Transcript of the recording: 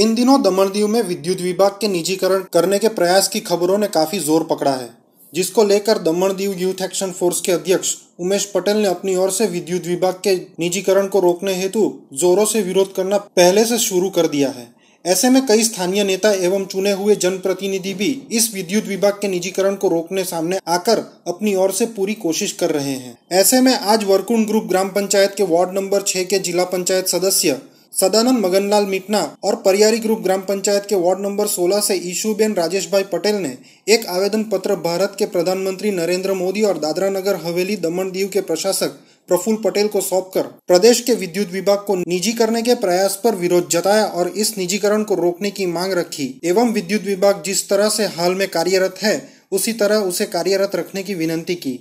इन दिनों दमन दीव में विद्युत विभाग के निजीकरण करने के प्रयास की खबरों ने काफी जोर पकड़ा है जिसको लेकर दमन दीव यूथ एक्शन फोर्स के अध्यक्ष उमेश पटेल ने अपनी ओर से विद्युत विभाग के निजीकरण को रोकने हेतु जोरों से विरोध करना पहले से शुरू कर दिया है ऐसे में कई स्थानीय नेता एवं चुने हुए जनप्रतिनिधि भी इस विद्युत विभाग के निजीकरण को रोकने सामने आकर अपनी ओर से पूरी कोशिश कर रहे हैं ऐसे में आज वर्कुंड ग्रुप ग्राम पंचायत के वार्ड नंबर छह के जिला पंचायत सदस्य सदानंद मगनलाल मिटना और परियारी ग्रुप ग्राम पंचायत के वार्ड नंबर 16 से ईशुबेन राजेश भाई पटेल ने एक आवेदन पत्र भारत के प्रधानमंत्री नरेंद्र मोदी और दादरा नगर हवेली दमन दीव के प्रशासक प्रफुल्ल पटेल को सौंप कर प्रदेश के विद्युत विभाग को निजी करने के प्रयास पर विरोध जताया और इस निजीकरण को रोकने की मांग रखी एवं विद्युत विभाग जिस तरह से हाल में कार्यरत है उसी तरह उसे कार्यरत रखने की विनंती की